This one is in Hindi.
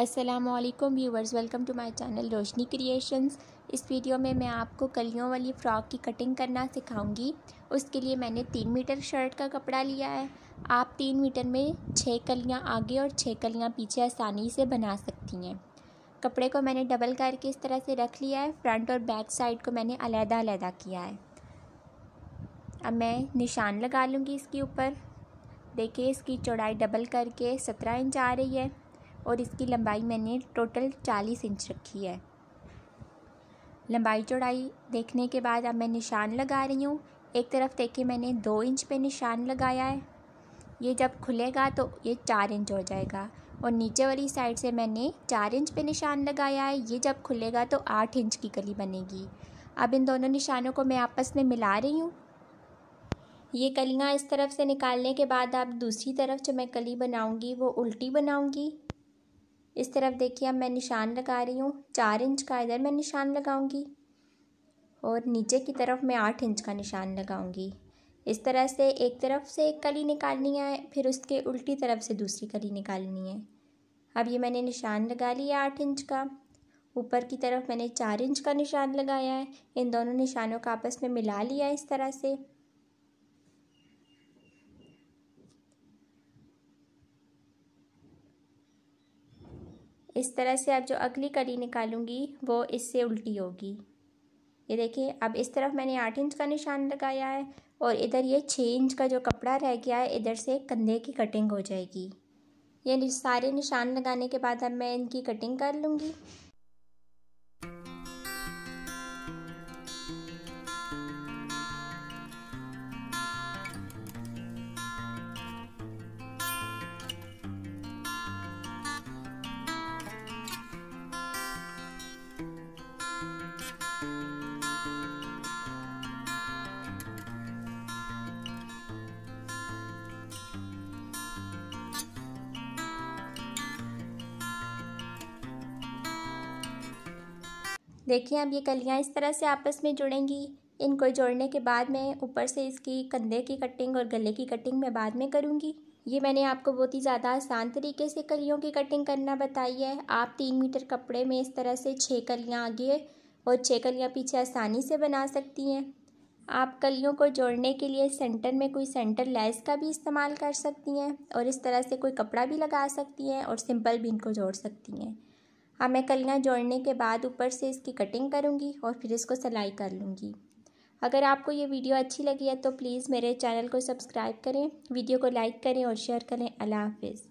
Aslam viewers welcome to my channel Roshni creations इस वीडियो में मैं आपको कलियों वाली फ़्रॉक की कटिंग करना सिखाऊंगी उसके लिए मैंने तीन मीटर शर्ट का कपड़ा लिया है आप तीन मीटर में छः कलियां आगे और छः कलियां पीछे आसानी से बना सकती हैं कपड़े को मैंने डबल करके इस तरह से रख लिया है फ्रंट और बैक साइड को मैंने अलहदा अलहदा किया है अब मैं निशान लगा लूँगी इसके ऊपर देखिए इसकी चौड़ाई डबल करके सत्रह इंच आ रही है और इसकी लंबाई मैंने टोटल चालीस इंच रखी है लंबाई चौड़ाई देखने के बाद अब मैं निशान लगा रही हूँ एक तरफ देखिए मैंने दो इंच पे निशान लगाया है ये जब खुलेगा तो ये चार इंच हो जाएगा और नीचे वाली साइड से मैंने चार इंच पे निशान लगाया है ये जब खुलेगा तो आठ इंच की कली बनेगी अब इन दोनों निशानों को मैं आपस में मिला रही हूँ ये कलियाँ इस तरफ से निकालने के बाद आप दूसरी तरफ जो मैं कली बनाऊँगी वो उल्टी बनाऊँगी इस तरफ देखिए अब मैं निशान लगा रही हूँ चार इंच का इधर मैं निशान लगाऊंगी और नीचे की तरफ मैं आठ इंच का निशान लगाऊंगी इस तरह से एक तरफ से एक कली निकालनी है फिर उसके उल्टी तरफ से दूसरी कली निकालनी है अब ये मैंने निशान लगा लिया आठ इंच का ऊपर की तरफ मैंने चार इंच का निशान लगाया है इन दोनों निशानों का आपस में मिला लिया इस तरह से इस तरह से अब जो अगली कड़ी निकालूंगी वो इससे उल्टी होगी ये देखिए अब इस तरफ मैंने आठ इंच का निशान लगाया है और इधर ये छः इंच का जो कपड़ा रह गया है इधर से कंधे की कटिंग हो जाएगी ये सारे निशान लगाने के बाद अब मैं इनकी कटिंग कर लूँगी देखिए अब ये कलियाँ इस तरह से आपस में जुड़ेंगी इनको जोड़ने के बाद मैं ऊपर से इसकी कंधे की कटिंग और गले की कटिंग मैं बाद में करूँगी ये मैंने आपको बहुत ही ज़्यादा आसान तरीके से कलियों की कटिंग करना बताई है आप तीन मीटर कपड़े में इस तरह से छः कलियाँ आगे और छः कलियाँ पीछे आसानी से बना सकती हैं आप कलियों को जोड़ने के लिए सेंटर में कोई सेंटर लेस का भी इस्तेमाल कर सकती हैं और इस तरह से कोई कपड़ा भी लगा सकती हैं और सिंपल भी इनको जोड़ सकती हैं अब हाँ, मैं कलियाँ जोड़ने के बाद ऊपर से इसकी कटिंग करूँगी और फिर इसको सिलाई कर लूँगी अगर आपको ये वीडियो अच्छी लगी है तो प्लीज़ मेरे चैनल को सब्सक्राइब करें वीडियो को लाइक करें और शेयर करें अल्लाह हाफिज़